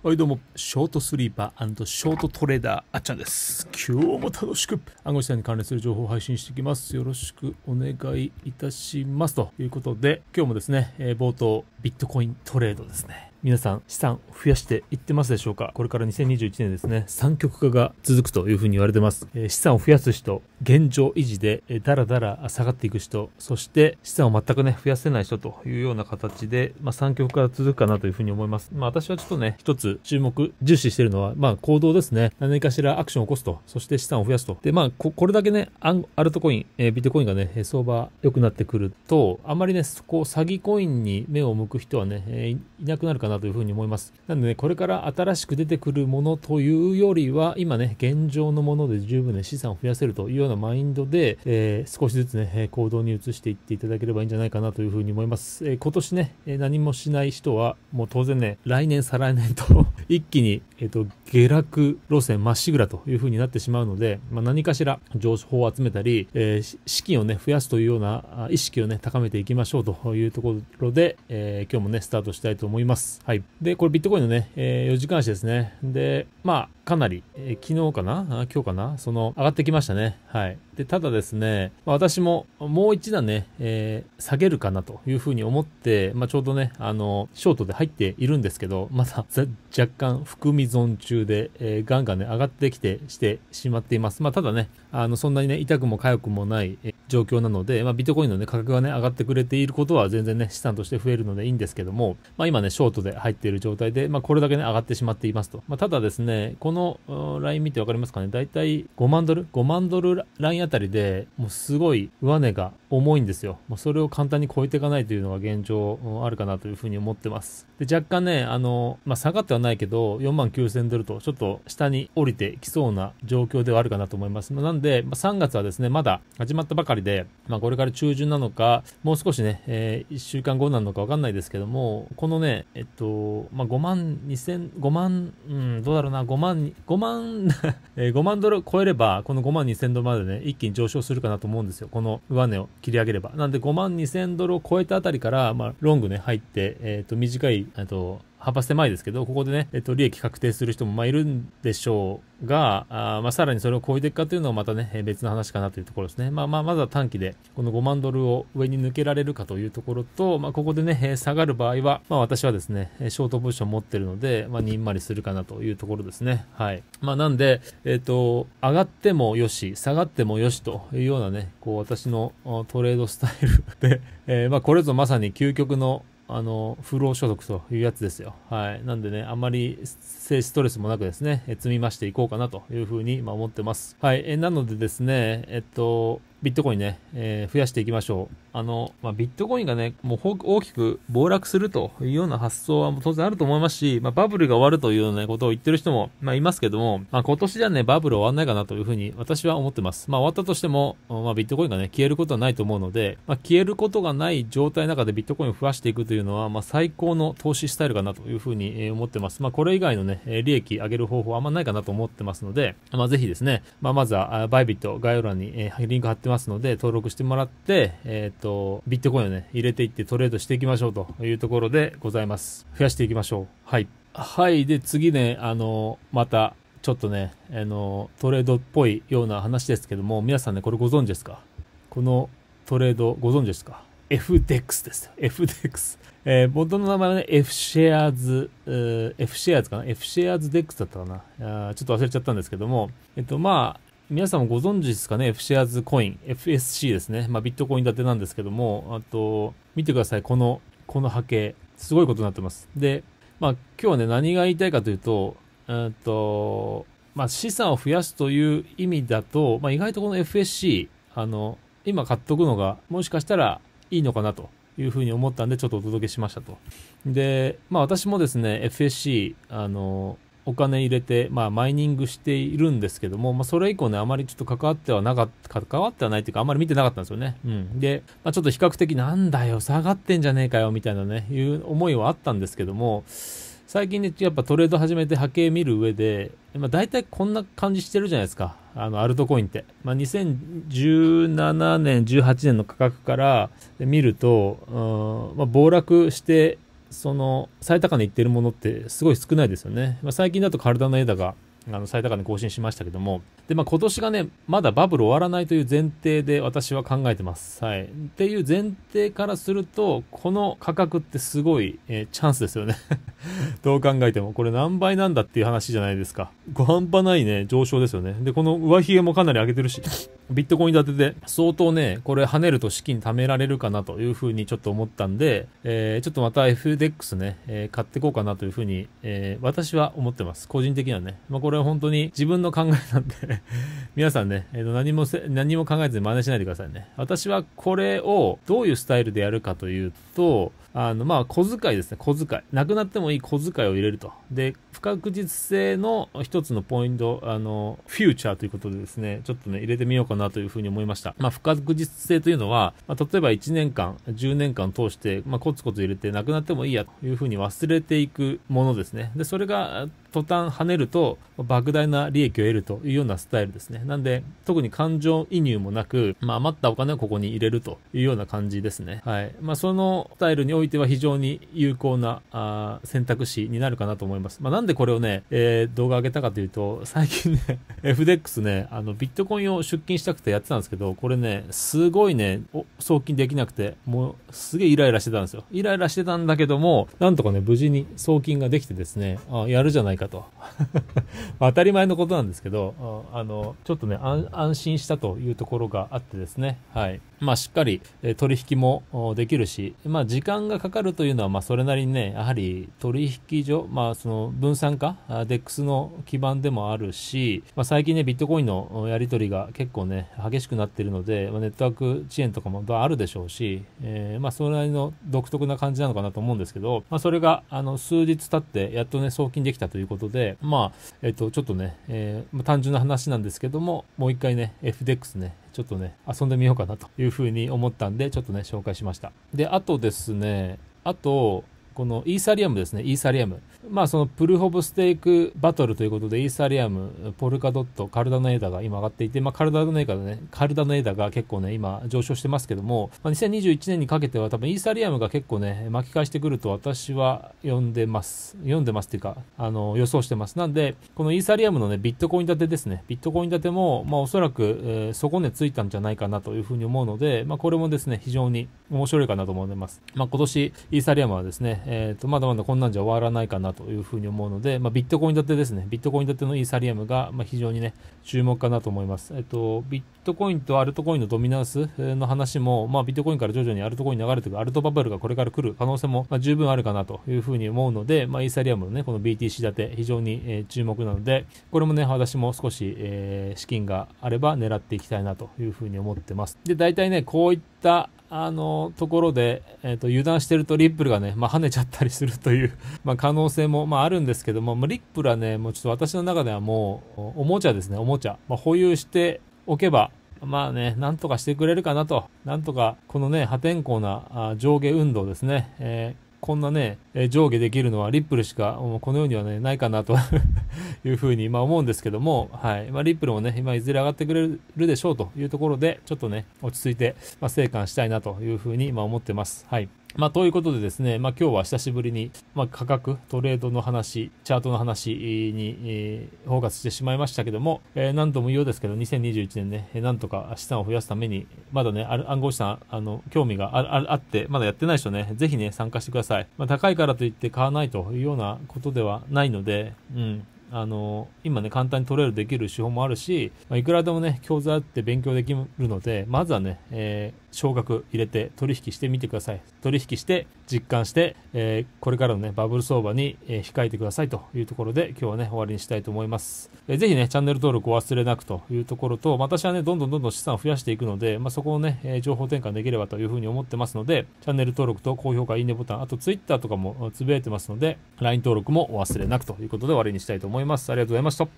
はいどうも、ショートスリーパーショートトレーダー、あっちゃんです。今日も楽しく、暗号資産に関連する情報を配信していきます。よろしくお願いいたします。ということで、今日もですね、えー、冒頭、ビットコイントレードですね。皆さん資産増やしていってますでしょうかこれから2021年ですね三極化が続くというふうに言われてます、えー、資産を増やす人現状維持で、えー、だらだら下がっていく人そして資産を全くね増やせない人というような形で、まあ、三極化が続くかなというふうに思いますまあ私はちょっとね一つ注目重視しているのはまあ行動ですね何かしらアクションを起こすとそして資産を増やすとでまあここれだけねアアルトコイン、えー、ビットコインがね相場良くなってくるとあまりねそこ詐欺コインに目を向く人はね、えー、いなくなるかなというふうに思います。なので、ね、これから新しく出てくるものというよりは、今ね、現状のもので十分ね、資産を増やせるというようなマインドで、えー、少しずつね、行動に移していっていただければいいんじゃないかなというふうに思います。えー、今年ね、何もしない人は、もう当然ね、来年、再来年と 一気に、えっ、ー、と、下落路線まっしぐらというふうになってしまうので、まあ、何かしら情報を集めたり、えー、資金をね、増やすというような意識をね、高めていきましょうというところで、えー、今日もね、スタートしたいと思います。。はい。で、これビットコインのね、えー、4時間足ですね。で、まあ、かなり、えー、昨日かな今日かなその、上がってきましたね。はい。で、ただですね、まあ、私ももう一段ね、えー、下げるかなというふうに思って、まあ、ちょうどね、あの、ショートで入っているんですけど、まだ若干含み損中で、えー、ガンガンね、上がってきて、してしまっています。まあ、ただね、あのそんなにね痛くも痒くもない状況なので、まあ、ビットコインの、ね、価格がね上がってくれていることは全然ね資産として増えるのでいいんですけども、まあ、今ねショートで入っている状態で、まあ、これだけね上がってしまっていますと、まあ、ただですねこのライン見て分かりますかねだいたい5万ドル5万ドルラインあたりでもうすごい上値が重いんですよ。まあ、それを簡単に超えていかないというのが現状あるかなというふうに思ってます。で、若干ね、あの、まあ、下がってはないけど、4万9000ドルとちょっと下に降りてきそうな状況ではあるかなと思います。まあ、なんで、ま3月はですね、まだ始まったばかりで、まこれから中旬なのか、もう少しね、えー、1週間後なのかわかんないですけども、このね、えっと、ま5万2000、5万、うん、どうだろうな、5万、5万、5 万ドル超えれば、この5万2000ドルまでね、一気に上昇するかなと思うんですよ。この上値を。切り上げれば。なんで5万2000ドルを超えたあたりから、まあ、ロングね、入って、えっ、ー、と、短い、えっと、幅狭いですけど、ここでね、えっと、利益確定する人もまあいるんでしょうが、あまあ、さらにそれを超えていくかというのはまたね、別の話かなというところですね。まあまあ、まずは短期で、この5万ドルを上に抜けられるかというところと、まあ、ここでね、下がる場合は、まあ私はですね、ショートポジション持ってるので、まあ、にんまりするかなというところですね。はい。まあ、なんで、えっと、上がってもよし、下がってもよしというようなね、こう、私のトレードスタイルで、えー、まあ、これぞまさに究極のあの、不労所得というやつですよ。はい。なんでね、あんまり性ストレスもなくですね、積み増していこうかなというふうに、ま思ってます。はい。え、なのでですね、えっと、ビットコインね、えー、増やしていきましょう。あの、まあ、ビットコインがね、もう大きく暴落するというような発想は当然あると思いますし、まあ、バブルが終わるというようなことを言ってる人も、まあ、いますけども、まあ、今年ではね、バブル終わんないかなというふうに私は思ってます。まあ、終わったとしても、まあ、ビットコインがね、消えることはないと思うので、まあ、消えることがない状態の中でビットコインを増やしていくというのは、まあ、最高の投資スタイルかなというふうに思ってます。まあ、これ以外のね、利益上げる方法はあんまないかなと思ってますので、まあ、ぜひですね、まあ、まずは、バイビット概要欄にリンク貼ってってますので、登録してもらって、えっ、ー、と、ビットコインをね、入れていってトレードしていきましょうというところでございます。増やしていきましょう。はい。はい。で、次ね、あの、また、ちょっとね、あの、トレードっぽいような話ですけども、皆さんね、これご存知ですかこのトレードご存知ですか ?FDEX です。FDEX。えー、元の名前はね、F シェアーズ、えー、F シェアーズかな ?F シェアーズ DEX だったかなあちょっと忘れちゃったんですけども、えっと、まあ、皆さんもご存知ですかね ?F シェアズコイン、FSC ですね。まあ、ビットコイン建てなんですけども、あと、見てください。この、この波形。すごいことになってます。で、まあ、今日はね、何が言いたいかというと、うんと、まあ、資産を増やすという意味だと、まあ、意外とこの FSC、あの、今買っとくのが、もしかしたらいいのかなというふうに思ったんで、ちょっとお届けしましたと。で、まあ、私もですね、FSC、あの、お金入れて、まあ、マイニングしているんですけども、まあ、それ以降ね、あまりちょっと関わってはなかった、関わってはないというか、あまり見てなかったんですよね。うん。で、まあ、ちょっと比較的なんだよ、下がってんじゃねえかよ、みたいなね、いう思いはあったんですけども、最近ね、やっぱトレード始めて波形見る上で、まあ、大体こんな感じしてるじゃないですか。あの、アルトコインって。まあ、2017年、18年の価格から見ると、うん、まあ、暴落して、その最高値いってるものってすごい少ないですよね。まあ、最近だとカルダの枝があの最高値更新しましたけども、で、まあ、今年がね、まだバブル終わらないという前提で私は考えてます。はい。っていう前提からすると、この価格ってすごい、えー、チャンスですよね どう考えても。これ何倍なんだっていう話じゃないですか。ご半端ないね、上昇ですよね。で、この上髭もかなり上げてるし、ビットコイン建てで相当ね、これ跳ねると資金貯められるかなというふうにちょっと思ったんで、えー、ちょっとまた FDX ね、えー、買ってこうかなというふうに、えー、私は思ってます。個人的にはね。まあ、これれは本当に自分の考えなんで 皆さんね、えー、と何もせ、何も考えずに真似しないでくださいね。私はこれをどういうスタイルでやるかというと、あの、まあ、小遣いですね、小遣い。なくなってもいい小遣いを入れると。で、不確実性の一つのポイント、あの、フューチャーということでですね、ちょっとね、入れてみようかなというふうに思いました。まあ、不確実性というのは、まあ、例えば1年間、10年間通して、まあ、コツコツ入れてなくなってもいいやというふうに忘れていくものですね。で、それが途端跳ねると莫大な利益を得るというようなスタイルですね。なんで特に感情移入もなく、まあ、余ったお金をここに入れるというような感じですね。はい。まあ、そのスタイルにおいては非常に有効なあ選択肢になるかなと思います。まあ、なんでこれをね、えー、動画上げたかというと、最近ね、FDX ね、あのビットコインを出金したくてやってたんですけど、これね、すごいね、送金できなくて、もうすげえイライラしてたんですよ。イライラしてたんだけども、なんとかね、無事に送金ができてですね、あやるじゃないかと 当たり前のことなんですけどあのちょっとね安心したというところがあってですねはいまあ、しっかり取引もできるし、まあ、時間がかかるというのは、まあ、それなりにね、やはり取引所、まあ、その分散化、DEX の基盤でもあるし、まあ、最近ね、ビットコインのやり取りが結構ね、激しくなっているので、まあ、ネットワーク遅延とかもあるでしょうし、えー、まあ、それなりの独特な感じなのかなと思うんですけど、まあ、それが、あの、数日経って、やっとね、送金できたということで、まあ、えっ、と、ちょっとね、えー、まあ、単純な話なんですけども、もう一回ね、FDEX ね、ちょっとね、遊んでみようかなというふうに思ったんで、ちょっとね、紹介しました。で、あとですね、あと、このイーサリアムですね、イーサリアム。まあそのプルホブステークバトルということで、イーサリアム、ポルカドット、カルダのエダが今上がっていて、まあカルダのエダね、カルダのエダが結構ね、今上昇してますけども、まあ、2021年にかけては多分イーサリアムが結構ね、巻き返してくると私は読んでます。読んでますっていうか、あの、予想してます。なんで、このイーサリアムのね、ビットコイン建てですね、ビットコイン建ても、まあおそらく、えー、底値ついたんじゃないかなというふうに思うので、まあこれもですね、非常に面白いかなと思います。まあ今年、イーサリアムはですね、えーと、まだまだこんなんじゃ終わらないかなというふうに思うので、まあ、ビットコイン建てですね、ビットコイン建てのイーサリアムが、まあ、非常にね、注目かなと思います。えっ、ー、と、ビットコインとアルトコインのドミナンスの話も、まあ、ビットコインから徐々にアルトコイン流れてくる、アルトバブルがこれから来る可能性も、まあ、十分あるかなというふうに思うので、まあ、イーサリアムのね、この BTC 建て、非常に、えー、注目なので、これもね、私も少し、えー、資金があれば狙っていきたいなというふうに思ってます。で、大体ね、こういったあのところで、えーと、油断してるとリップルがね、まあ、跳ねちゃったりするという ま可能性も、まあ、あるんですけども、まあ、リップルはねもうちょっと私の中ではもうおもちゃですねおもちゃ、まあ、保有しておけばまあね、なんとかしてくれるかなと、なんとかこのね、破天荒な上下運動ですね、えーこんなね、え上下できるのはリップルしか、この世にはね、ないかなと いうふうに、まあ、思うんですけども、はい。まあ、リップルもね、今いずれ上がってくれるでしょうというところで、ちょっとね、落ち着いて、まあ、生還したいなというふうに、まあ、思ってます。はい。まあ、ということでですね、まあ、今日は久しぶりに、まあ、価格、トレードの話、チャートの話に、えー、フォーカスしてしまいましたけども、えー、何度も言うようですけど、2021年ね、なんとか資産を増やすために、まだね、暗号資産、あの、興味がああって、まだやってない人ね、ぜひね、参加してください。まあ、高いからといって買わないというようなことではないので、うん、あの今ね簡単にトレーできる手法もあるし、まあ、いくらでもね教材あって勉強できるのでまずはね、えー、少額入れて取引してみてください取引して実感して、えー、これからのね、バブル相場に、えー、控えてくださいというところで、今日はね、終わりにしたいと思います。えー、ぜひね、チャンネル登録お忘れなくというところと、私はね、どんどんどんどん資産を増やしていくので、まあ、そこをね、えー、情報転換できればというふうに思ってますので、チャンネル登録と高評価、いいねボタン、あと Twitter とかもつぶやいてますので、LINE 登録もお忘れなくということで終わりにしたいと思います。ありがとうございました。